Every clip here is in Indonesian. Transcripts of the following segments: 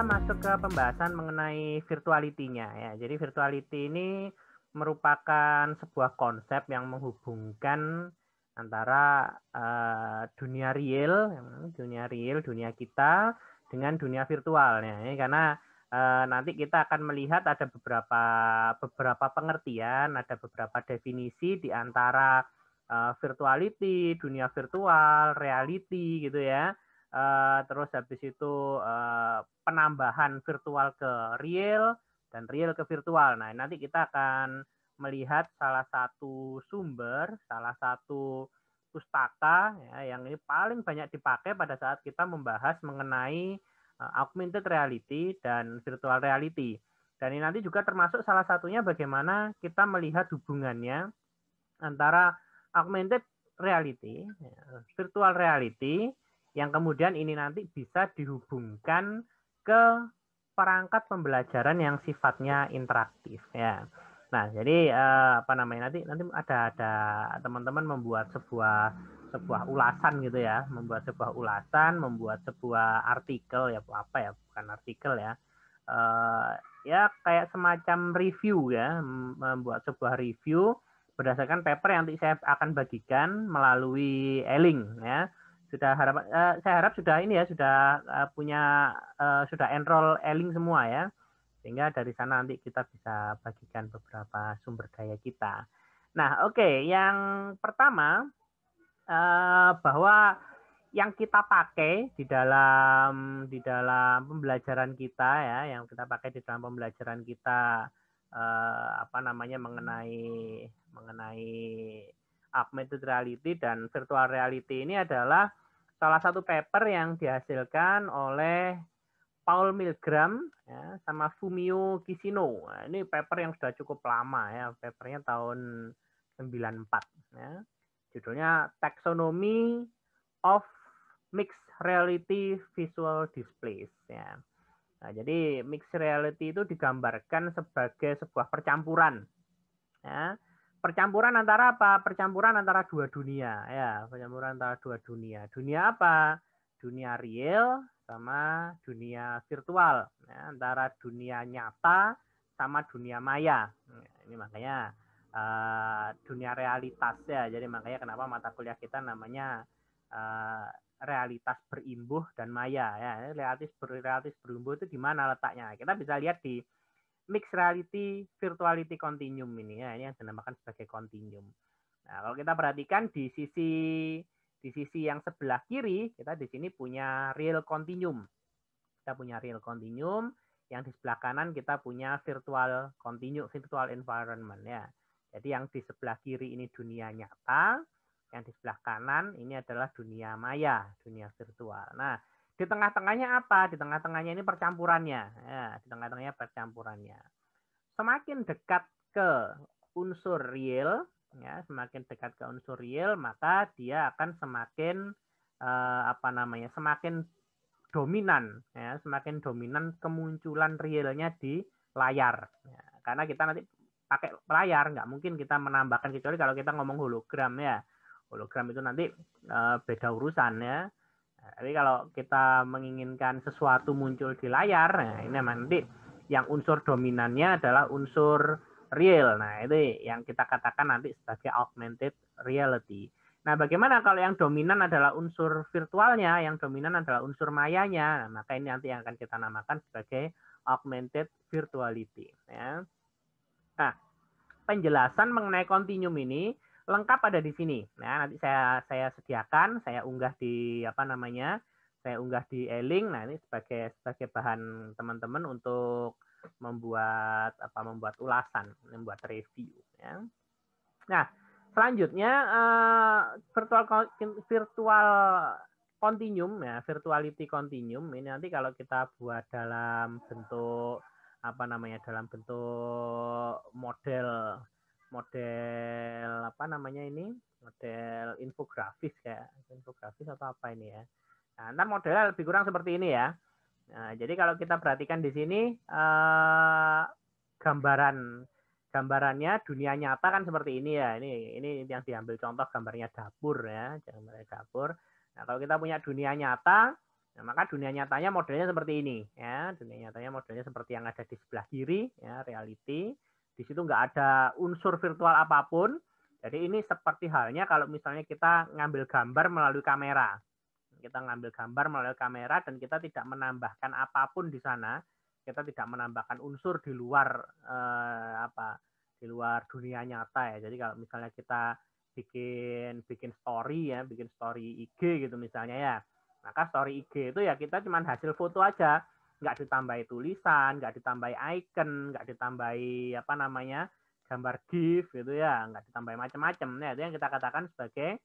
masuk ke pembahasan mengenai virtuality ya. Jadi virtuality ini merupakan sebuah konsep yang menghubungkan antara uh, dunia real, dunia real, dunia kita dengan dunia virtual ya. karena uh, nanti kita akan melihat ada beberapa beberapa pengertian, ada beberapa definisi di antara uh, virtuality, dunia virtual, reality gitu ya Eh, terus habis itu eh, penambahan virtual ke real dan real ke virtual. Nah, nanti kita akan melihat salah satu sumber, salah satu pustaka ya, yang ini paling banyak dipakai pada saat kita membahas mengenai eh, augmented reality dan virtual reality. Dan ini nanti juga termasuk salah satunya bagaimana kita melihat hubungannya antara augmented reality, ya, virtual reality, yang kemudian ini nanti bisa dihubungkan ke perangkat pembelajaran yang sifatnya interaktif ya. Nah, jadi eh, apa namanya nanti nanti ada ada teman-teman membuat sebuah sebuah ulasan gitu ya, membuat sebuah ulasan, membuat sebuah artikel ya apa ya, bukan artikel ya. Eh, ya kayak semacam review ya, membuat sebuah review berdasarkan paper yang nanti saya akan bagikan melalui e-link ya sudah harap uh, saya harap sudah ini ya sudah uh, punya uh, sudah enroll eling semua ya sehingga dari sana nanti kita bisa bagikan beberapa sumber daya kita. Nah oke okay. yang pertama uh, bahwa yang kita pakai di dalam di dalam pembelajaran kita ya yang kita pakai di dalam pembelajaran kita uh, apa namanya mengenai mengenai augmented reality dan virtual reality ini adalah salah satu paper yang dihasilkan oleh Paul Milgram ya, sama Fumio Kishino. Nah, ini paper yang sudah cukup lama ya, papernya tahun 94 ya. Judulnya Taxonomy of Mixed Reality Visual Displays ya. Nah, jadi mixed reality itu digambarkan sebagai sebuah percampuran ya, percampuran antara apa? Percampuran antara dua dunia, ya, percampuran antara dua dunia. Dunia apa? Dunia real sama dunia virtual, ya, antara dunia nyata sama dunia maya. Ini makanya uh, dunia realitas ya. Jadi makanya kenapa mata kuliah kita namanya uh, realitas berimbuh dan maya ya. Realitas berimbuh itu di mana letaknya? Kita bisa lihat di mixed reality virtuality continuum ini ya ini yang dinamakan sebagai continuum. Nah, kalau kita perhatikan di sisi di sisi yang sebelah kiri kita di sini punya real continuum. Kita punya real continuum, yang di sebelah kanan kita punya virtual continuum virtual environment ya. Jadi yang di sebelah kiri ini dunia nyata, yang di sebelah kanan ini adalah dunia maya, dunia virtual. Nah, di tengah-tengahnya apa? Di tengah-tengahnya ini percampurannya. Ya, di tengah-tengahnya percampurannya. Semakin dekat ke unsur real, ya, semakin dekat ke unsur real, maka dia akan semakin eh, apa namanya? Semakin dominan, ya, semakin dominan kemunculan realnya di layar. Ya, karena kita nanti pakai layar, nggak mungkin kita menambahkan kecuali kalau kita ngomong hologram ya. Hologram itu nanti eh, beda urusan ya jadi kalau kita menginginkan sesuatu muncul di layar, nah ini nanti yang unsur dominannya adalah unsur real. Nah itu yang kita katakan nanti sebagai augmented reality. Nah bagaimana kalau yang dominan adalah unsur virtualnya, yang dominan adalah unsur mayanya, nah, maka ini nanti yang akan kita namakan sebagai augmented virtuality. Ya. Nah penjelasan mengenai continuum ini lengkap ada di sini. Nah, nanti saya saya sediakan, saya unggah di apa namanya? Saya unggah di e-link. Nah, ini sebagai sebagai bahan teman-teman untuk membuat apa membuat ulasan, membuat review ya. Nah, selanjutnya uh, virtual virtual continuum ya, virtuality continuum ini nanti kalau kita buat dalam bentuk apa namanya dalam bentuk model model apa namanya ini model infografis ya infografis atau apa ini ya nah, ntar modelnya lebih kurang seperti ini ya nah, jadi kalau kita perhatikan di sini eh, gambaran gambarannya dunia nyata kan seperti ini ya ini ini yang diambil contoh gambarnya dapur ya gambarnya dapur nah kalau kita punya dunia nyata Nah, maka dunia nyatanya modelnya seperti ini, ya. Dunia nyatanya modelnya seperti yang ada di sebelah kiri, ya, reality. Di situ nggak ada unsur virtual apapun. Jadi ini seperti halnya kalau misalnya kita ngambil gambar melalui kamera. Kita ngambil gambar melalui kamera dan kita tidak menambahkan apapun di sana. Kita tidak menambahkan unsur di luar eh, apa di luar dunia nyata ya. Jadi kalau misalnya kita bikin bikin story ya, bikin story IG gitu misalnya ya. Maka story IG itu ya kita cuma hasil foto aja nggak ditambahi tulisan, nggak ditambahi icon, nggak ditambahi apa namanya gambar GIF gitu ya, nggak ditambahi macam-macam. Nah itu yang kita katakan sebagai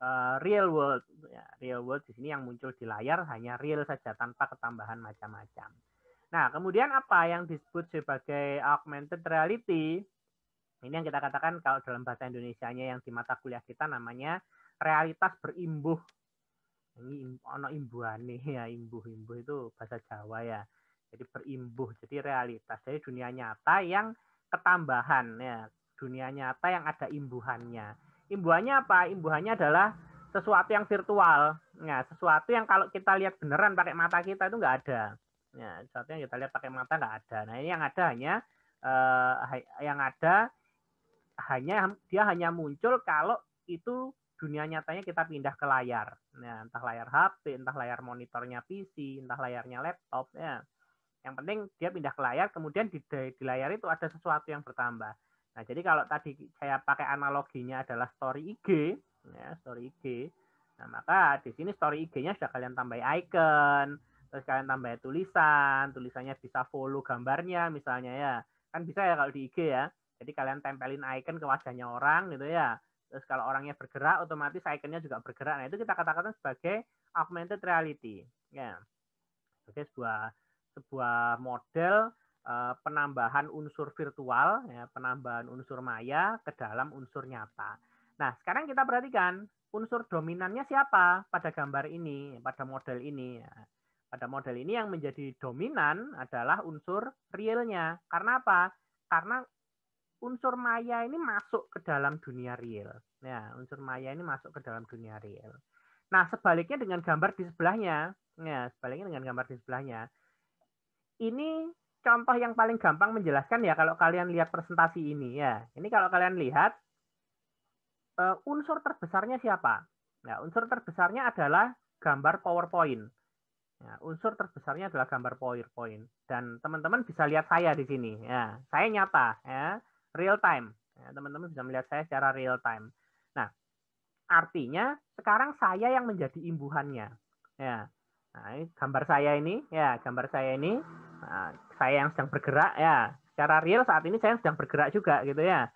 uh, real world. Gitu ya. real world di sini yang muncul di layar hanya real saja tanpa ketambahan macam-macam. Nah kemudian apa yang disebut sebagai augmented reality? Ini yang kita katakan kalau dalam bahasa Indonesianya yang di mata kuliah kita namanya realitas berimbuh ini ono imbuhane ya imbuh-imbuh itu bahasa Jawa ya jadi berimbuh jadi realitas jadi dunia nyata yang ketambahan ya dunia nyata yang ada imbuhannya imbuhannya apa imbuhannya adalah sesuatu yang virtual nah sesuatu yang kalau kita lihat beneran pakai mata kita itu nggak ada ya sesuatu yang kita lihat pakai mata nggak ada nah ini yang ada hanya eh, yang ada hanya dia hanya muncul kalau itu dunia nyatanya kita pindah ke layar. Nah, entah layar HP, entah layar monitornya PC, entah layarnya laptop. Ya. Yang penting dia pindah ke layar, kemudian di, di layar itu ada sesuatu yang bertambah. Nah, jadi kalau tadi saya pakai analoginya adalah story IG, ya, story IG. Nah, maka di sini story IG-nya sudah kalian tambah icon, terus kalian tambah tulisan, tulisannya bisa follow gambarnya misalnya ya. Kan bisa ya kalau di IG ya. Jadi kalian tempelin icon ke wajahnya orang gitu ya Terus kalau orangnya bergerak, otomatis ikonnya juga bergerak. Nah, itu kita katakan sebagai augmented reality. Ya. Sebagai sebuah sebuah model uh, penambahan unsur virtual, ya, penambahan unsur maya ke dalam unsur nyata. Nah, sekarang kita perhatikan unsur dominannya siapa pada gambar ini, pada model ini. Ya. Pada model ini yang menjadi dominan adalah unsur realnya. Karena apa? Karena unsur maya ini masuk ke dalam dunia real. Ya, unsur maya ini masuk ke dalam dunia real. Nah, sebaliknya dengan gambar di sebelahnya. Ya, sebaliknya dengan gambar di sebelahnya. Ini contoh yang paling gampang menjelaskan ya kalau kalian lihat presentasi ini ya. Ini kalau kalian lihat eh, unsur terbesarnya siapa? Ya unsur terbesarnya adalah gambar PowerPoint. Ya, unsur terbesarnya adalah gambar PowerPoint dan teman-teman bisa lihat saya di sini. Ya, saya nyata ya real time. Ya, teman-teman ya, bisa melihat saya secara real time. Nah, artinya sekarang saya yang menjadi imbuhannya. Ya, nah, gambar saya ini, ya gambar saya ini, nah, saya yang sedang bergerak ya. Secara real saat ini saya yang sedang bergerak juga gitu ya.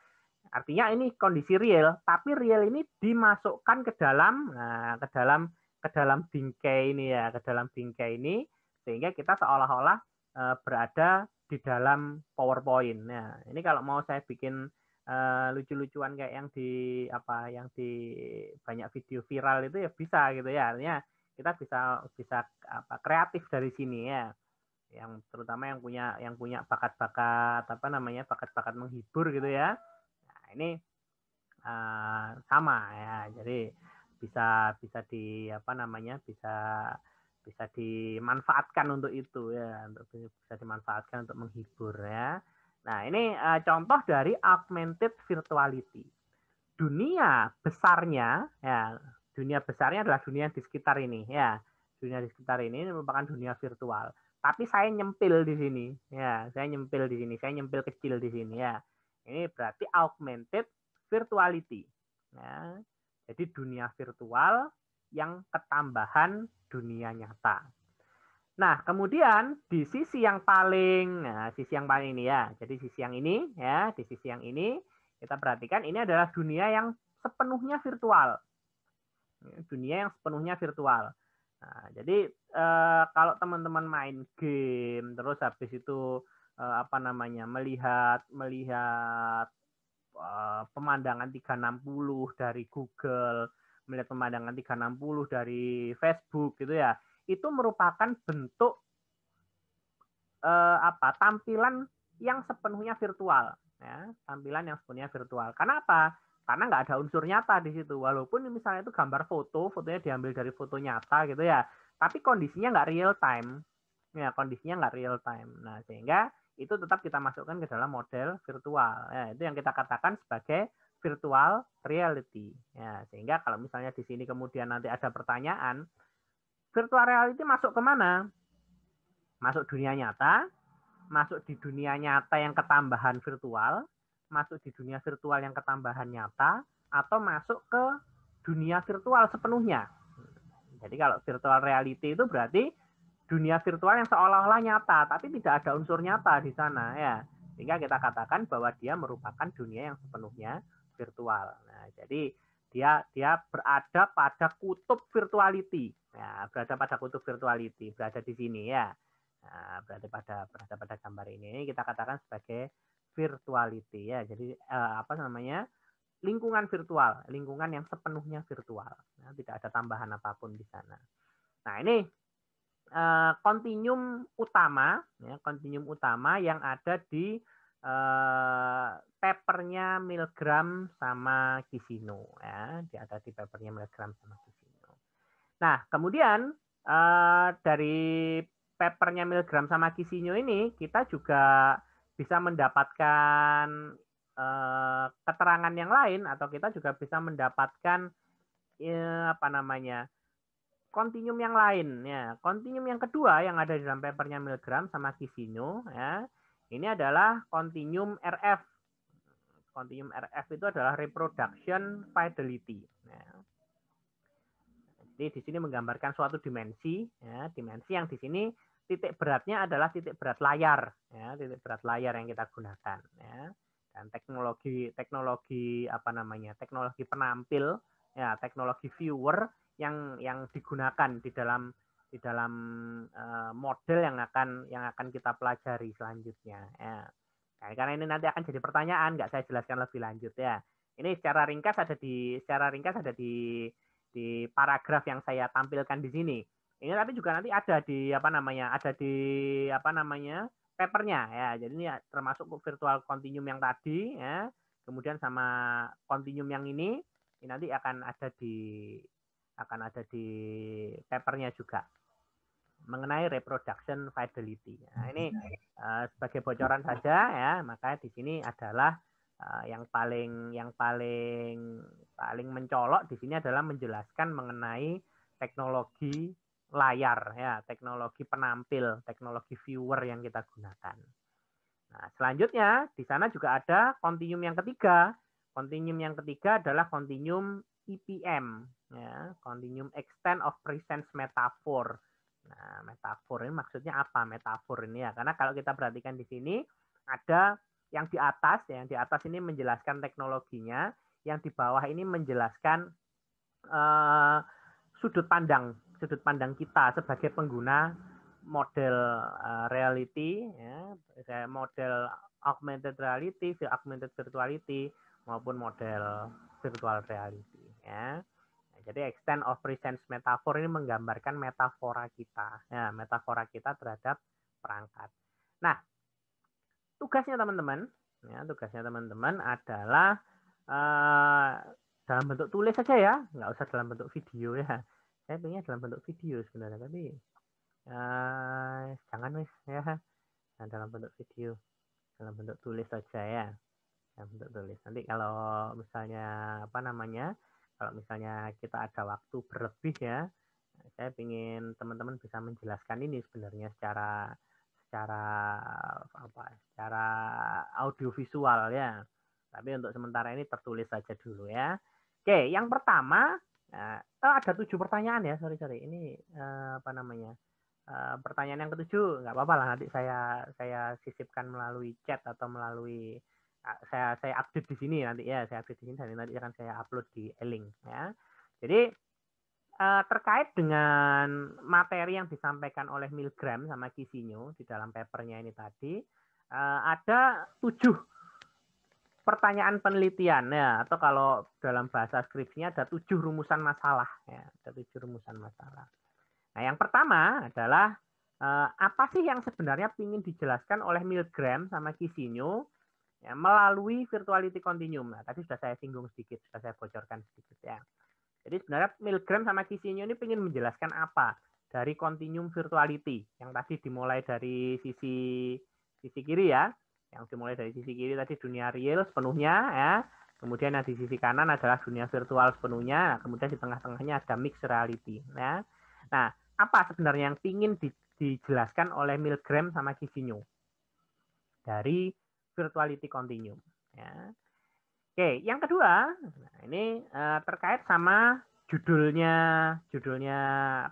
Artinya ini kondisi real, tapi real ini dimasukkan ke dalam, nah, ke dalam ke dalam bingkai ini ya, ke dalam bingkai ini sehingga kita seolah-olah eh, berada di dalam PowerPoint. Nah, ini kalau mau saya bikin uh, lucu-lucuan kayak yang di apa yang di banyak video viral itu ya bisa gitu ya. Artinya kita bisa bisa apa kreatif dari sini ya. Yang terutama yang punya yang punya bakat-bakat apa namanya bakat-bakat menghibur gitu ya. Nah, ini uh, sama ya. Jadi bisa bisa di apa namanya bisa bisa dimanfaatkan untuk itu ya untuk bisa dimanfaatkan untuk menghibur ya nah ini uh, contoh dari augmented virtuality dunia besarnya ya dunia besarnya adalah dunia di sekitar ini ya dunia di sekitar ini merupakan dunia virtual tapi saya nyempil di sini ya saya nyempil di sini saya nyempil kecil di sini ya ini berarti augmented virtuality ya jadi dunia virtual yang ketambahan dunia nyata. Nah, kemudian di sisi yang paling, nah, sisi yang paling ini ya, jadi sisi yang ini ya, di sisi yang ini kita perhatikan ini adalah dunia yang sepenuhnya virtual, dunia yang sepenuhnya virtual. Nah, jadi eh, kalau teman-teman main game, terus habis itu eh, apa namanya melihat melihat eh, pemandangan 360 dari Google melihat pemandangan 360 dari Facebook gitu ya itu merupakan bentuk eh, apa tampilan yang sepenuhnya virtual ya tampilan yang sepenuhnya virtual karena apa karena nggak ada unsur nyata di situ walaupun misalnya itu gambar foto fotonya diambil dari foto nyata gitu ya tapi kondisinya nggak real time ya kondisinya nggak real time nah sehingga itu tetap kita masukkan ke dalam model virtual ya, itu yang kita katakan sebagai virtual reality. Ya, sehingga kalau misalnya di sini kemudian nanti ada pertanyaan, virtual reality masuk kemana? Masuk dunia nyata, masuk di dunia nyata yang ketambahan virtual, masuk di dunia virtual yang ketambahan nyata, atau masuk ke dunia virtual sepenuhnya. Jadi kalau virtual reality itu berarti dunia virtual yang seolah-olah nyata, tapi tidak ada unsur nyata di sana ya. Sehingga kita katakan bahwa dia merupakan dunia yang sepenuhnya virtual. Nah, jadi dia dia berada pada kutub virtuality. Ya, berada pada kutub virtuality, berada di sini ya. Nah, berada pada berada pada gambar ini kita katakan sebagai virtuality ya. Jadi eh, apa namanya? lingkungan virtual, lingkungan yang sepenuhnya virtual. Nah, tidak ada tambahan apapun di sana. Nah, ini eh, kontinum utama ya, kontinum utama yang ada di Uh, papernya Milgram sama Kishino ya Di ada di papernya Milgram sama Kishino. Nah kemudian uh, dari papernya Milgram sama Kishino ini kita juga bisa mendapatkan uh, keterangan yang lain atau kita juga bisa mendapatkan uh, apa namanya kontinum yang lain ya kontinum yang kedua yang ada di dalam papernya Milgram sama Kishino ya ini adalah continuum RF. Continuum RF itu adalah reproduction fidelity. Nah, jadi di sini menggambarkan suatu dimensi, ya, dimensi yang di sini titik beratnya adalah titik berat layar, ya, titik berat layar yang kita gunakan. Ya. Dan teknologi teknologi apa namanya teknologi penampil, ya teknologi viewer yang yang digunakan di dalam di dalam uh, model yang akan yang akan kita pelajari selanjutnya. Ya. Nah, karena ini nanti akan jadi pertanyaan, nggak saya jelaskan lebih lanjut ya. Ini secara ringkas ada di secara ringkas ada di di paragraf yang saya tampilkan di sini. Ini tapi juga nanti ada di apa namanya, ada di apa namanya papernya ya. Jadi ini ya, termasuk virtual continuum yang tadi ya. Kemudian sama continuum yang ini, ini nanti akan ada di akan ada di papernya juga mengenai reproduction fidelity. Nah, ini uh, sebagai bocoran saja ya, maka di sini adalah uh, yang paling yang paling paling mencolok di sini adalah menjelaskan mengenai teknologi layar ya, teknologi penampil, teknologi viewer yang kita gunakan. Nah, selanjutnya di sana juga ada kontinum yang ketiga. Kontinum yang ketiga adalah kontinum EPM, ya, kontinum extent of presence metaphor. Nah, metafor ini maksudnya apa metafor ini ya? Karena kalau kita perhatikan di sini ada yang di atas, ya, yang di atas ini menjelaskan teknologinya, yang di bawah ini menjelaskan uh, sudut pandang, sudut pandang kita sebagai pengguna model uh, reality, ya, ya, model augmented reality, augmented virtuality maupun model virtual reality. Ya. Jadi extent of presence metafor ini menggambarkan metafora kita, ya, metafora kita terhadap perangkat. Nah, tugasnya teman-teman, ya, tugasnya teman-teman adalah uh, dalam bentuk tulis saja ya, nggak usah dalam bentuk video ya. Saya punya dalam bentuk video sebenarnya, tapi uh, jangan wis ya, nah, dalam bentuk video, dalam bentuk tulis saja ya, dalam bentuk tulis. Nanti kalau misalnya apa namanya kalau misalnya kita ada waktu berlebih ya saya ingin teman-teman bisa menjelaskan ini sebenarnya secara secara apa secara audiovisual ya tapi untuk sementara ini tertulis saja dulu ya oke yang pertama eh, oh, ada tujuh pertanyaan ya sorry sorry ini eh, apa namanya eh, pertanyaan yang ketujuh nggak apa-apa lah nanti saya saya sisipkan melalui chat atau melalui Ah, saya saya update di sini nanti ya saya update di sini dan nanti akan saya upload di e-link ya jadi eh, terkait dengan materi yang disampaikan oleh Milgram sama Kisinyo di dalam papernya ini tadi eh, ada tujuh pertanyaan penelitian ya atau kalau dalam bahasa skripsinya ada tujuh rumusan masalah ya ada tujuh rumusan masalah nah yang pertama adalah eh, apa sih yang sebenarnya ingin dijelaskan oleh Milgram sama Kisinyo ya, melalui virtuality continuum. Nah, tadi sudah saya singgung sedikit, sudah saya bocorkan sedikit ya. Jadi sebenarnya Milgram sama Kisinyo ini ingin menjelaskan apa dari continuum virtuality yang tadi dimulai dari sisi sisi kiri ya, yang dimulai dari sisi kiri tadi dunia real sepenuhnya ya. Kemudian yang di sisi kanan adalah dunia virtual sepenuhnya, nah, kemudian di tengah-tengahnya ada mixed reality ya. Nah, apa sebenarnya yang ingin di, dijelaskan oleh Milgram sama Kisinyo dari spirituality continuum. Ya. Oke, yang kedua, nah ini uh, terkait sama judulnya, judulnya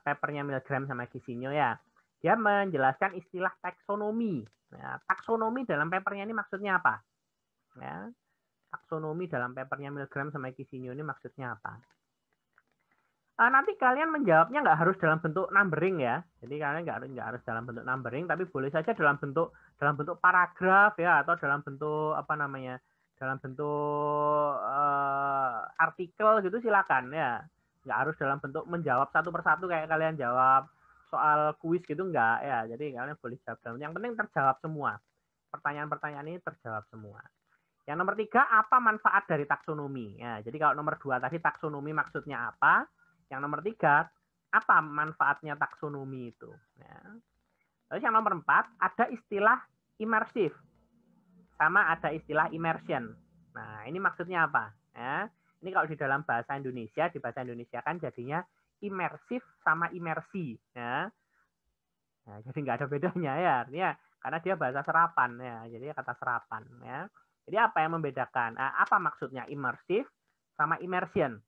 papernya Milgram sama Kisinyo ya. Dia menjelaskan istilah taksonomi. Nah, taksonomi dalam papernya ini maksudnya apa? Ya, taksonomi dalam papernya Milgram sama Kisinyo ini maksudnya apa? uh, nanti kalian menjawabnya nggak harus dalam bentuk numbering ya. Jadi kalian nggak harus nggak harus dalam bentuk numbering, tapi boleh saja dalam bentuk dalam bentuk paragraf ya atau dalam bentuk apa namanya dalam bentuk uh, artikel gitu silakan ya. Nggak harus dalam bentuk menjawab satu persatu kayak kalian jawab soal kuis gitu enggak ya. Jadi kalian boleh jawab dalam. Yang penting terjawab semua. Pertanyaan-pertanyaan ini terjawab semua. Yang nomor tiga, apa manfaat dari taksonomi? Ya, jadi kalau nomor dua tadi taksonomi maksudnya apa? Yang nomor tiga, apa manfaatnya taksonomi itu? Ya. Terus yang nomor empat, ada istilah imersif. Sama ada istilah immersion. Nah, ini maksudnya apa? Ya. Ini kalau di dalam bahasa Indonesia, di bahasa Indonesia kan jadinya imersif sama imersi. Ya. Nah, jadi nggak ada bedanya ya, artinya karena dia bahasa serapan ya, jadi kata serapan ya. Jadi apa yang membedakan? Ah, apa maksudnya imersif sama immersion?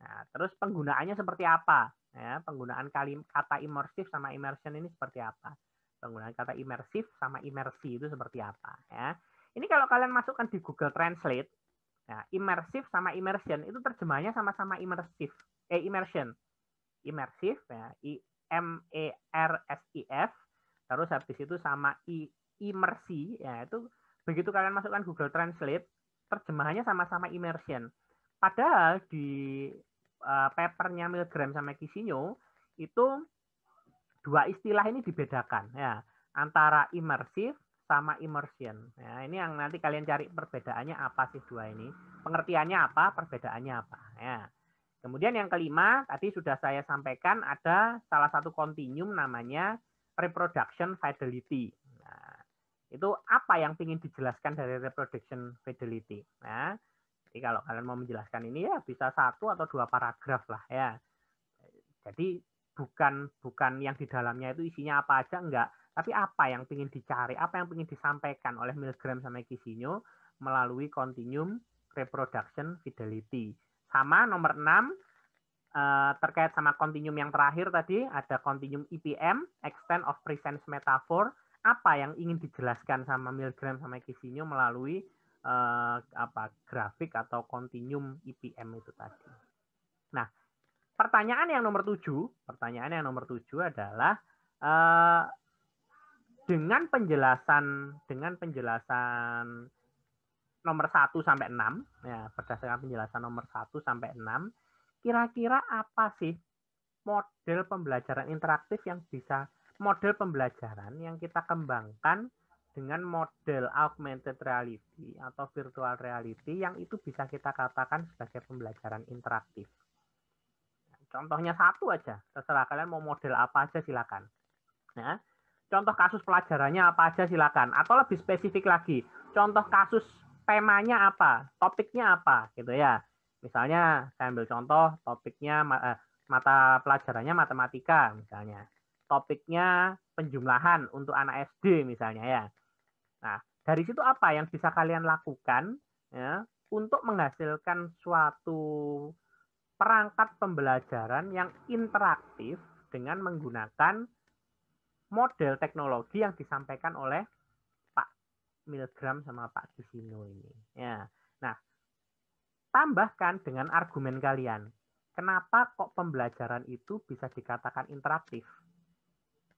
Nah, terus penggunaannya seperti apa? Ya, penggunaan kalim, kata imersif sama immersion ini seperti apa? Penggunaan kata imersif sama imersi itu seperti apa? Ya. Ini kalau kalian masukkan di Google Translate, ya, nah, imersif sama immersion itu terjemahnya sama-sama imersif, eh immersion, imersif ya, I M E R S I F, terus habis itu sama I imersi, ya itu begitu kalian masukkan Google Translate, terjemahannya sama-sama immersion Padahal di uh, papernya Milgram sama Kisinyo itu dua istilah ini dibedakan ya antara imersif sama immersion. Ya, ini yang nanti kalian cari perbedaannya apa sih dua ini? Pengertiannya apa? Perbedaannya apa? Ya. Kemudian yang kelima tadi sudah saya sampaikan ada salah satu kontinum namanya reproduction fidelity. Nah, itu apa yang ingin dijelaskan dari reproduction fidelity? Nah, jadi kalau kalian mau menjelaskan ini ya bisa satu atau dua paragraf lah ya. Jadi bukan bukan yang di dalamnya itu isinya apa aja enggak, tapi apa yang ingin dicari, apa yang ingin disampaikan oleh Milgram sama Kisinyo melalui continuum reproduction fidelity. Sama nomor 6 eh, terkait sama continuum yang terakhir tadi ada continuum IPM, e extent of presence metaphor, apa yang ingin dijelaskan sama Milgram sama Kisinyo melalui eh, apa grafik atau kontinum IPM itu tadi. Nah, pertanyaan yang nomor tujuh, pertanyaan yang nomor tujuh adalah eh, dengan penjelasan dengan penjelasan nomor satu sampai enam ya berdasarkan penjelasan nomor satu sampai enam kira-kira apa sih model pembelajaran interaktif yang bisa model pembelajaran yang kita kembangkan dengan model augmented reality atau virtual reality yang itu bisa kita katakan sebagai pembelajaran interaktif. Contohnya satu aja, terserah kalian mau model apa aja silakan. Nah, contoh kasus pelajarannya apa aja silakan, atau lebih spesifik lagi, contoh kasus temanya apa, topiknya apa, gitu ya. Misalnya saya ambil contoh topiknya eh, mata pelajarannya matematika misalnya, topiknya penjumlahan untuk anak SD misalnya ya Nah, dari situ apa yang bisa kalian lakukan ya untuk menghasilkan suatu perangkat pembelajaran yang interaktif dengan menggunakan model teknologi yang disampaikan oleh Pak Milgram sama Pak kisino ini. Ya. Nah, tambahkan dengan argumen kalian. Kenapa kok pembelajaran itu bisa dikatakan interaktif?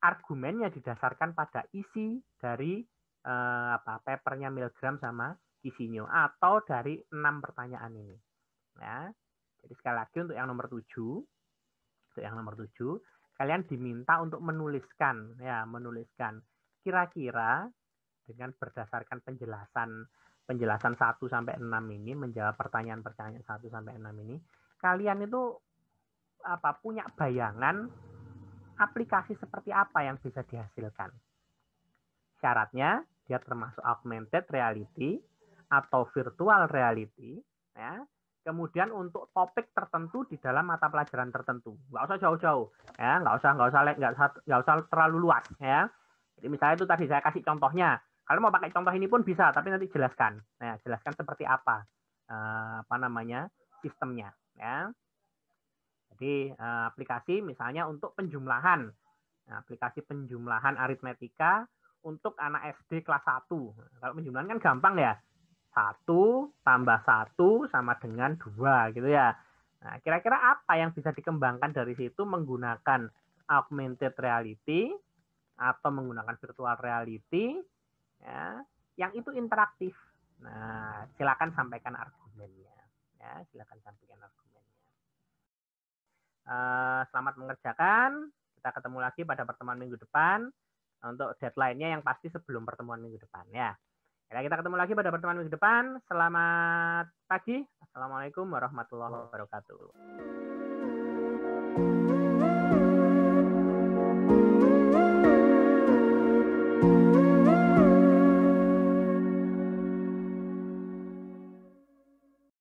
Argumennya didasarkan pada isi dari eh, apa papernya Milgram sama Kisinyo atau dari enam pertanyaan ini. Ya. Jadi sekali lagi untuk yang nomor tujuh untuk yang nomor 7 kalian diminta untuk menuliskan ya, menuliskan kira-kira dengan berdasarkan penjelasan penjelasan satu sampai enam ini menjawab pertanyaan-pertanyaan satu sampai enam ini, kalian itu apa punya bayangan aplikasi seperti apa yang bisa dihasilkan. Syaratnya dia termasuk augmented reality atau virtual reality ya kemudian untuk topik tertentu di dalam mata pelajaran tertentu nggak usah jauh-jauh ya nggak usah nggak usah nggak usah nggak usah terlalu luas ya jadi misalnya itu tadi saya kasih contohnya Kalau mau pakai contoh ini pun bisa tapi nanti jelaskan nah jelaskan seperti apa eh, apa namanya sistemnya ya jadi eh, aplikasi misalnya untuk penjumlahan nah, aplikasi penjumlahan aritmetika untuk anak SD kelas 1. Kalau penjumlahan kan gampang ya. 1 tambah 1 sama dengan 2 gitu ya. Nah, kira-kira apa yang bisa dikembangkan dari situ menggunakan augmented reality atau menggunakan virtual reality ya, yang itu interaktif. Nah, silakan sampaikan argumennya. Ya, silakan sampaikan argumennya. Eh, selamat mengerjakan. Kita ketemu lagi pada pertemuan minggu depan untuk deadline-nya yang pasti sebelum pertemuan minggu depan ya. Ya, kita ketemu lagi pada pertemuan minggu depan. Selamat pagi. Assalamualaikum warahmatullahi wabarakatuh.